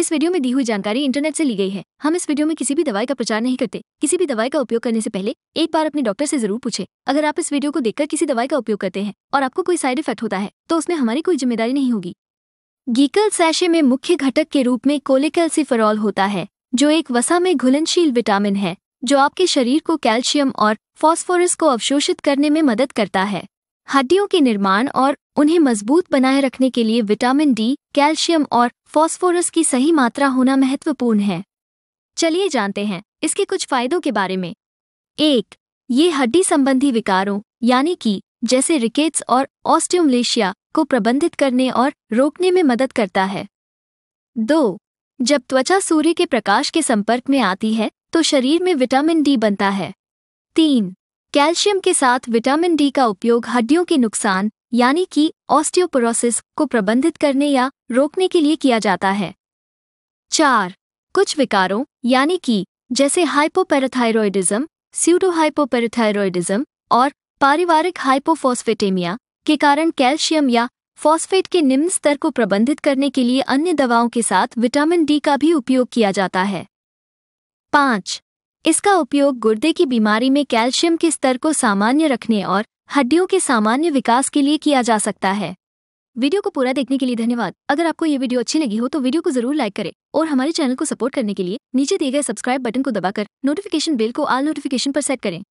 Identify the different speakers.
Speaker 1: इस वीडियो में दी हुई जानकारी इंटरनेट से ली गई है हम इस वीडियो में किसी भी दवाई का प्रचार नहीं करते किसी भी दवाई का उपयोग करने से पहले एक बार अपने डॉक्टर से जरूर पूछे अगर आप इस वीडियो को देखकर किसी दवाई का उपयोग करते हैं और आपको कोई साइड इफेक्ट होता है तो उसमें हमारी कोई जिम्मेदारी नहीं होगी गीकल सैशे में मुख्य घटक के रूप में कोलेकलसिफेरॉल होता है जो एक वसा में घुलनशील विटामिन है जो आपके शरीर को कैल्शियम और फॉस्फोरस को अवशोषित करने में मदद करता है हड्डियों के निर्माण और उन्हें मजबूत बनाए रखने के लिए विटामिन डी कैल्शियम और फॉस्फोरस की सही मात्रा होना महत्वपूर्ण है चलिए जानते हैं इसके कुछ फायदों के बारे में एक ये हड्डी संबंधी विकारों यानी कि जैसे रिकेट्स और ऑस्टियोमलेशिया को प्रबंधित करने और रोकने में मदद करता है दो जब त्वचा सूर्य के प्रकाश के संपर्क में आती है तो शरीर में विटामिन डी बनता है तीन कैल्शियम के साथ विटामिन डी का उपयोग हड्डियों के नुकसान यानी कि ऑस्टियोपोरोसिस को प्रबंधित करने या रोकने के लिए किया जाता है चार कुछ विकारों यानी कि जैसे हाइपोपेराथायरॉयडिज्म स्यूडोहाइपोपैराथायरॉयडिज्म और पारिवारिक हाइपोफॉस्फेटेमिया के कारण कैल्शियम या फॉस्फेट के निम्न स्तर को प्रबंधित करने के लिए अन्य दवाओं के साथ विटामिन डी का भी उपयोग किया जाता है पाँच इसका उपयोग गुर्दे की बीमारी में कैल्शियम के स्तर को सामान्य रखने और हड्डियों के सामान्य विकास के लिए किया जा सकता है वीडियो को पूरा देखने के लिए धन्यवाद अगर आपको ये वीडियो अच्छी लगी हो तो वीडियो को जरूर लाइक करें और हमारे चैनल को सपोर्ट करने के लिए नीचे दिए गए सब्सक्राइब बटन को दबाकर नोटिफिकेशन बेल को आल नोटिफिकेशन पर सेट करें